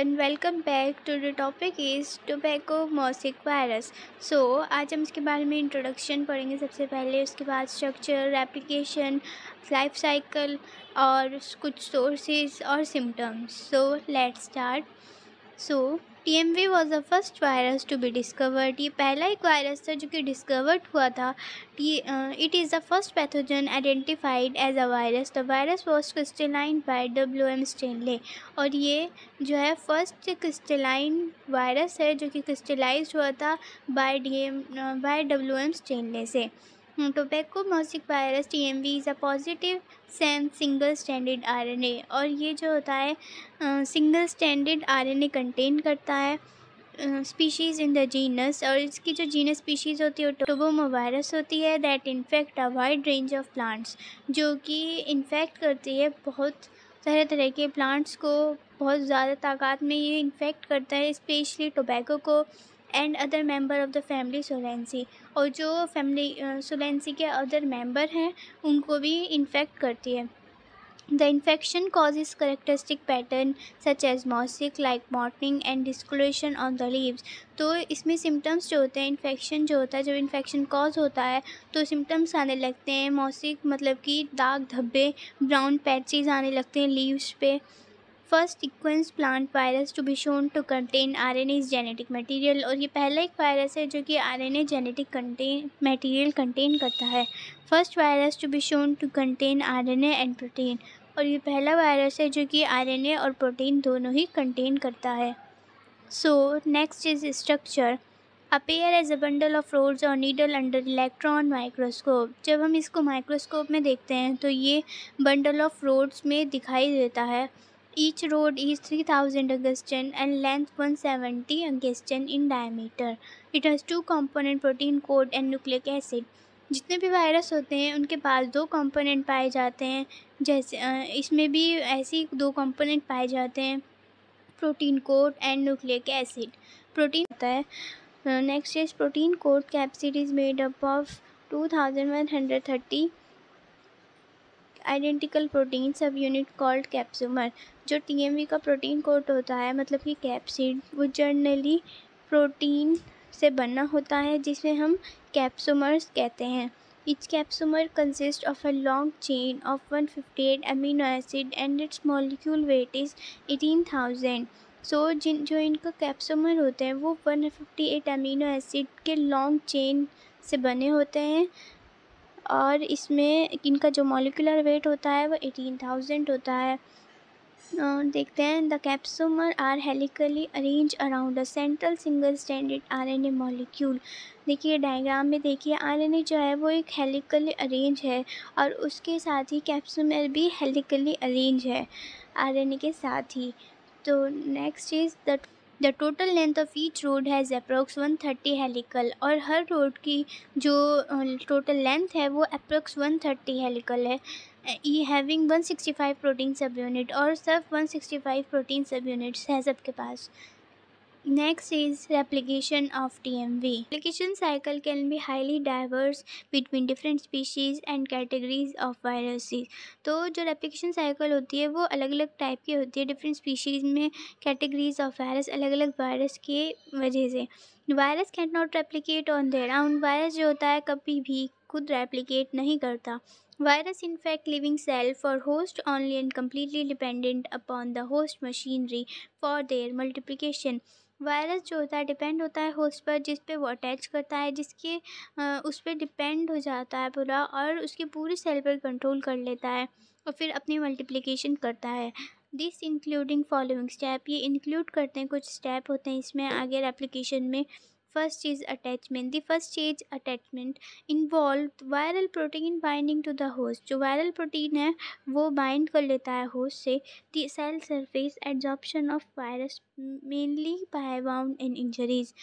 Everyone welcome back to the topic is tobacco mosaic virus so आज हम इसके बारे में इंट्रोडक्शन पढ़ेंगे सबसे पहले उसके बाद स्ट्रक्चर एप्लीकेशन लाइफ साइकिल और कुछ सोर्सेज और symptoms so let's start so T M V was the first virus to be discovered ये पहला एक वायरस था जो कि डिस्कवर्ड हुआ था it is the first pathogen identified as a virus the virus was crystalline by W M Stanley और ये जो है फर्स्ट क्रिस्टेलाइन वायरस है जो कि क्रिस्टेलाइज हुआ था by D M by W M Stanley से tobacco mosaic virus T M V is a positive sense single stranded R N A और ये जो होता है single stranded R N A contain करता है स्पीशीज़ इन द जीनस और इसकी जो जीनस स्पीशीज़ होती है वायरस होती है that infect a wide range of plants जो कि इन्फेक्ट करती है बहुत तरह तरह के प्लांट्स को बहुत ज़्यादा ताकत में ये इन्फेक्ट करता है स्पेशली टोबैको को and other member of the family solanaceae और जो फैमिली सोलेंसी के अदर मेंबर हैं उनको भी इन्फेक्ट करती है the infection cause is characteristic pattern such as mosaic like mottling and discolouration on the leaves तो इसमें सिम्टम्स जो होते हैं इन्फेक्शन जो होता है जब इन्फेक्शन कॉज होता है तो सिम्टम्स आने लगते हैं मॉसिक मतलब कि दाग धब्बे ब्राउन पैचेज आने लगते हैं लीव्स पे first sequence plant virus to be shown to contain R N as genetic material और ये पहला एक वायरस है जो कि R N A genetic contain material contain करता है first virus to be shown to contain R N A and protein और ये पहला वायरस है जो कि आर एन ए और प्रोटीन दोनों ही कंटेन करता है so next is structure appear as a bundle of rods और नीडल अंडर इलेक्ट्रॉन माइक्रोस्कोप जब हम इसको माइक्रोस्कोप में देखते हैं तो ये बंडल ऑफ रोड्स में दिखाई देता है each road is 3000 angstrom and length 170 angstrom in diameter it has two component protein coat and nucleic acid जितने भी वायरस होते हैं उनके पास दो कंपोनेंट पाए जाते हैं जैसे इसमें भी ऐसी दो कंपोनेंट पाए जाते हैं protein coat and nucleic acid protein होता है next is protein coat capsid is made up of two thousand one hundred thirty identical protein subunit called capsomere जो टी का प्रोटीन कोट होता है मतलब कि कैप्सिड वो जनरली प्रोटीन से बना होता है जिसे हम कैप्सूमर्स कहते हैं of a long chain of one fifty eight 158 acid and its its weight is eighteen 18,000. So जिन जो इनका कैप्सूमर होते हैं वो 158 अमीनो एसिड के लॉन्ग चेन से बने होते हैं और इसमें इनका जो मॉलिकुलर वेट होता है वो 18,000 होता है देखते हैं the capsomere are helically arrange around a central single stranded RNA molecule देखिए डायग्राम में देखिए आरएनए जो है वो एक हेलिकली अरेंज है और उसके साथ ही कैप्सोमर भी हेलिकली अरेंज है आरएनए के साथ ही तो next is the the total length of each rod has approx one thirty helical और हर रोड की जो टोटल लेंथ है वो अप्रोक्स वन थर्टी हेलिकल है ई having five protein subunit और सब one sixty five protein subunits है सबके पास next is replication of T M V application cycle can be highly diverse between different species and categories of viruses तो जो replication cycle होती है वो अलग अलग टाइप की होती है डिफरेंट स्पीशीज में कैटेगरीज ऑफ वायरस अलग अलग वायरस के वजह से virus can not replicate on their own virus जो होता है कभी भी खुद रेप्लिकेट नहीं करता वायरस इन्फेक्ट लिविंग सेल्फ और host only and completely dependent upon the host machinery for their multiplication virus जो होता है डिपेंड होता है होस्ट पर जिस पे वो अटैच करता है जिसके आ, उस पर डिपेंड हो जाता है पूरा और उसके पूरे सेल पर कंट्रोल कर लेता है और फिर अपनी मल्टीप्लिकेशन करता है दिस इंक्लूडिंग फॉलोइंग स्टेप ये इंक्लूड करते हैं कुछ स्टेप होते हैं इसमें आगे एप्लीकेशन में first is attachment the first stage attachment involved viral protein binding to the host जो viral protein है वो bind कर लेता है host से the cell surface adsorption of virus mainly by wound and injuries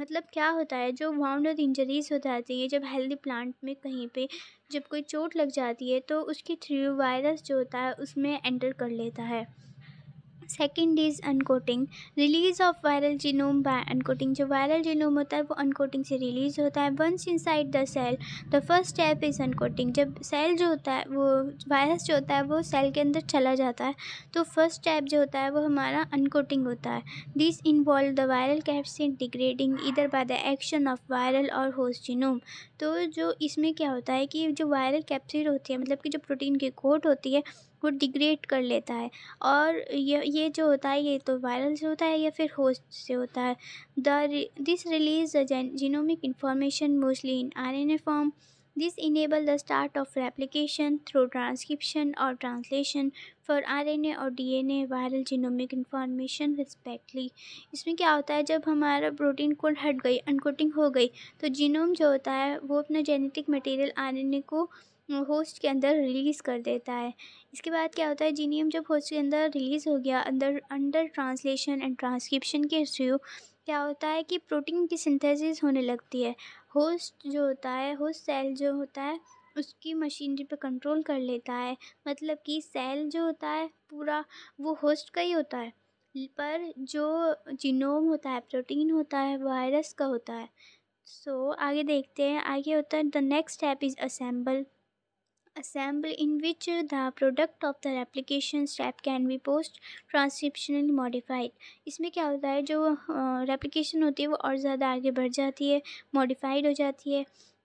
मतलब क्या होता है जो वाउंड और इंजरीज हो जाती हैं जब हेल्दी प्लांट में कहीं पे जब कोई चोट लग जाती है तो उसके थ्रू वायरस जो होता है उसमें एंटर कर लेता है second is uncoating release of viral genome by uncoating जो वायरल जीनोम होता है वो अनकोटिंग से रिलीज़ होता है once inside the cell the first step is uncoating जब सेल जो होता है वो वायरस जो होता है वो सेल के अंदर चला जाता है तो फर्स्ट स्टेप जो होता है वो हमारा अनकोटिंग होता है this involve the viral caps in degrading either by the action of viral और होस्ट जीनोम तो जो इसमें क्या होता है कि जो वायरल कैप्सिड होती है मतलब कि जो प्रोटीन की कोट होती है वो डिग्रेड कर लेता है और ये ये जो होता है ये तो वायरल से होता है या फिर होस्ट से होता है the this release the genomic information mostly in R N A form the start of replication through transcription और translation for R N A और D A viral genomic information respectively इसमें क्या होता है जब हमारा प्रोटीन कोड हट गई अनकोटिंग हो गई तो जीनोम जो होता है वो अपना genetic material R N A को होस्ट के अंदर रिलीज़ कर देता है इसके बाद क्या होता है जीनियम जब होस्ट के अंदर रिलीज़ हो गया अंदर अंडर ट्रांसलेशन एंड ट्रांसक्रिप्शन के थ्रू क्या होता है कि प्रोटीन की सिंथेसिस होने लगती है होस्ट जो होता है होस्ट सेल जो होता है उसकी मशीनरी पर कंट्रोल कर लेता है मतलब कि सेल जो होता है पूरा वो होस्ट का ही होता है पर जो जीनोम होता है प्रोटीन होता है वायरस का होता है सो so, आगे देखते हैं आगे होता है the next step is assemble assemble in which the product of the replication step can be post transcriptionally modified इसमें क्या होता है जो replication होती है वो और ज़्यादा आगे बढ़ जाती है modified हो जाती है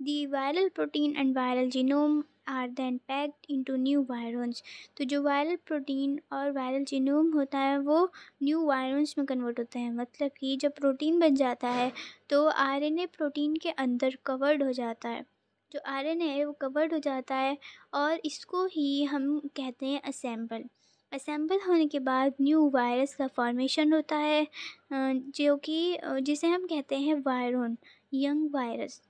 the viral protein and viral genome are then packed into new virions तो जो वायरल प्रोटीन और वायरल जीनोम होता है वो न्यू वायरॉन्स में कन्वर्ट होते हैं मतलब कि जब प्रोटीन बन जाता है तो आर एन ए प्रोटीन के अंदर कवर्ड हो जाता है जो आयरन है वो कवर्ड हो जाता है और इसको ही हम कहते हैं असेंबल असेंबल होने के बाद न्यू वायरस का फॉर्मेशन होता है जो कि जिसे हम कहते हैं virion young virus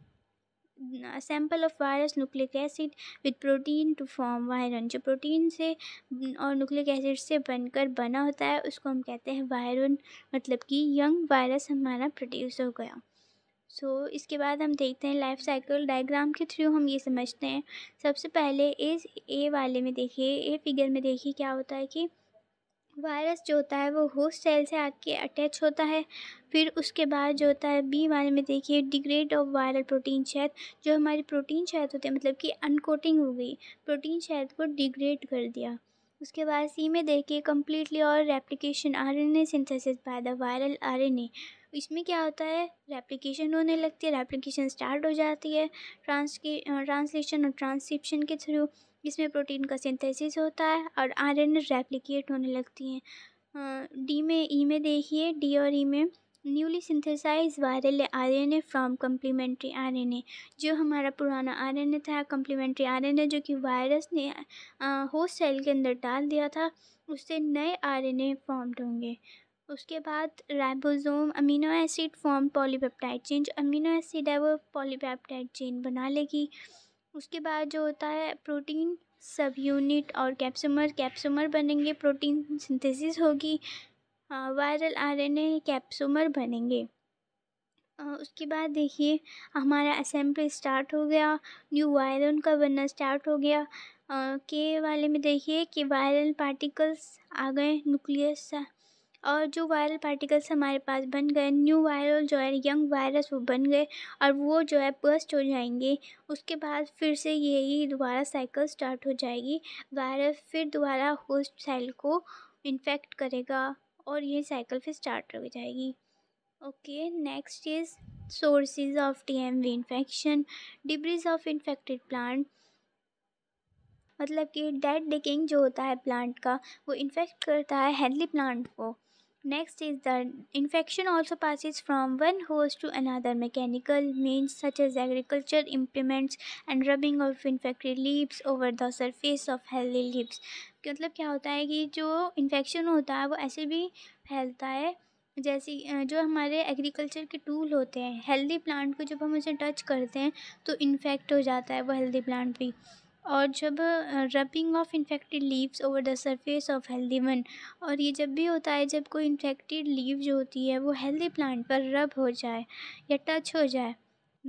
a of virus nucleic acid with protein to form virion जो प्रोटीन से और न्यूक्लिक एसिड से बनकर बना होता है उसको हम कहते हैं वायरन मतलब कि यंग वायरस हमारा प्रोड्यूस हो गया सो so, इसके बाद हम देखते हैं लाइफ साइकिल डायग्राम के थ्रू हम ये समझते हैं सबसे पहले इस ए वाले में देखिए ए फिगर में देखिए क्या होता है कि वायरस जो होता है वो होस्ट सेल से आके अटैच होता है फिर उसके बाद जो होता है बी वाले में देखिए डिग्रेड ऑफ वायरल प्रोटीन शहद जो हमारी प्रोटीन शहद होते हैं मतलब कि अनकोटिंग हो गई प्रोटीन शहद को डिग्रेड कर दिया उसके बाद सी में देखिए कम्प्लीटली और replication RNA synthesis by the viral RNA इसमें क्या होता है रेप्लिकेशन होने लगती है रेप्लिकेशन स्टार्ट हो जाती है ट्रांस ट्रांसलेशन और ट्रांसक्रिप्शन के थ्रू इसमें प्रोटीन का सिंथेसिस होता है और आरएनए रेप्लिकेट होने लगती हैं डी में ई e में देखिए डी और ई e में newly synthesize viral RNA from complementary RNA जो हमारा पुराना आरएनए था कम्प्लीमेंट्री आरएनए जो कि वायरस ने होस्ट सेल के अंदर डाल दिया था उससे नए आरएनए फॉर्म्ड होंगे उसके बाद ribosome amino acid form polypeptide chain जो अमीनो एसिड है वो पॉलीपेप्टाइड चेन बना लेगी उसके बाद जो होता है प्रोटीन सब यूनिट और कैप्सूमर कैप्सूमर बनेंगे प्रोटीन सिंथेसिस होगी वायरल आरएनए कैप्सूमर बनेंगे उसके बाद देखिए हमारा असेंबली स्टार्ट हो गया न्यू वायरल का बनना स्टार्ट हो गया के वाले में देखिए कि वायरल पार्टिकल्स आ गए न्यूक्लियस और जो वायरल पार्टिकल्स हमारे पास बन गए न्यू वायरल जो है यंग वायरस वो बन गए और वो जो है बस्ट हो जाएंगे उसके बाद फिर से यही दोबारा साइकिल स्टार्ट हो जाएगी वायरस फिर दोबारा होस्ट सेल को इन्फेक्ट करेगा और ये साइकिल फिर स्टार्ट हो जाएगी okay next is of T M V infection debris of infected plant मतलब कि डेड डिकिंग जो होता है प्लांट का वो इन्फेक्ट करता है हेल्दी प्लांट को Next is the infection also passes from one host to another. Mechanical means such as agriculture implements and rubbing of infected leaves over the surface of healthy leaves. मतलब क्या होता है कि जो infection होता है वो ऐसे भी फैलता है जैसे जो हमारे एग्रीकल्चर के टूल होते हैं हेल्दी प्लांट को जब हम उसे टच करते हैं तो इन्फेक्ट हो जाता है वो हेल्दी प्लांट भी और जब rubbing off infected leaves over the surface of healthy one और ये जब भी होता है जब कोई इन्फेक्टेड लीव जो होती है वो हेल्दी प्लांट पर रब हो जाए या टच हो जाए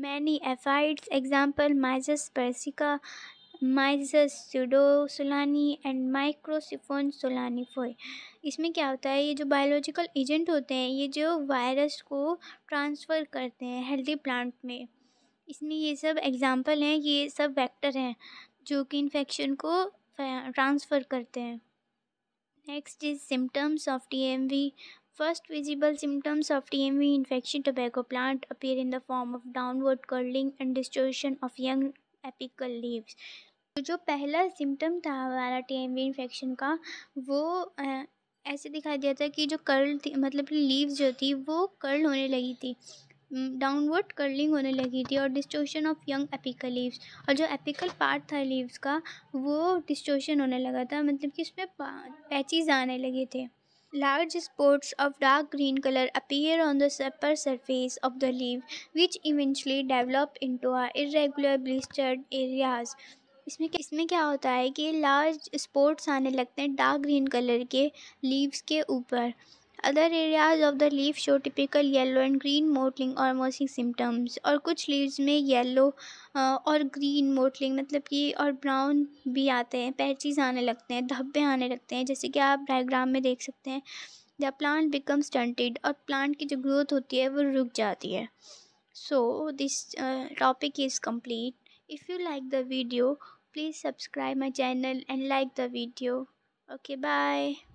many aphids example Myzus persicae Myzus solani and Macrosiphum solanifolii इसमें क्या होता है ये जो बायोलॉजिकल एजेंट होते हैं ये जो वायरस को ट्रांसफ़र करते हैं हेल्दी प्लांट में इसमें ये सब एग्ज़ाम्पल हैं ये सब वेक्टर हैं जो कि इन्फेक्शन को ट्रांसफ़र करते हैं next is symptoms of TMV first visible symptoms of T M V infection tobacco plant appear in the form of downward curling and distortion of young apical leaves जो पहला symptom था हमारा T M V infection का वो ऐसे दिखाई दिया था कि जो कर्ल थी मतलब लीव्स जो थी वो कर्ल होने लगी थी डाउनवर्ड कर्लिंग होने लगी थी और distortion of young apical leaves और जो एपिकल पार्ट था लीव्स का वो डिस्टोशन होने लगा था मतलब कि उसमें पैचेज आने लगे थे spots of dark green colour appear on the the surface of the leaf which eventually develop into a irregular blistered areas इसमें इसमें क्या होता है कि लार्ज स्पोर्ट्स आने लगते हैं डार्क ग्रीन कलर के लीव्स के ऊपर other areas of the leaf show typical yellow and green mottling और मोसिंग सिम्टम्स और कुछ लीव्स में येलो और ग्रीन मोटलिंग मतलब कि और ब्राउन भी आते हैं पैचेस आने लगते हैं धब्बे आने लगते हैं जैसे कि आप डायग्राम में देख सकते हैं द प्लांट बिकम स्टंटेड और प्लांट की जो ग्रोथ होती है वो रुक जाती है so this topic is complete if you like the video please subscribe my channel and like the video okay bye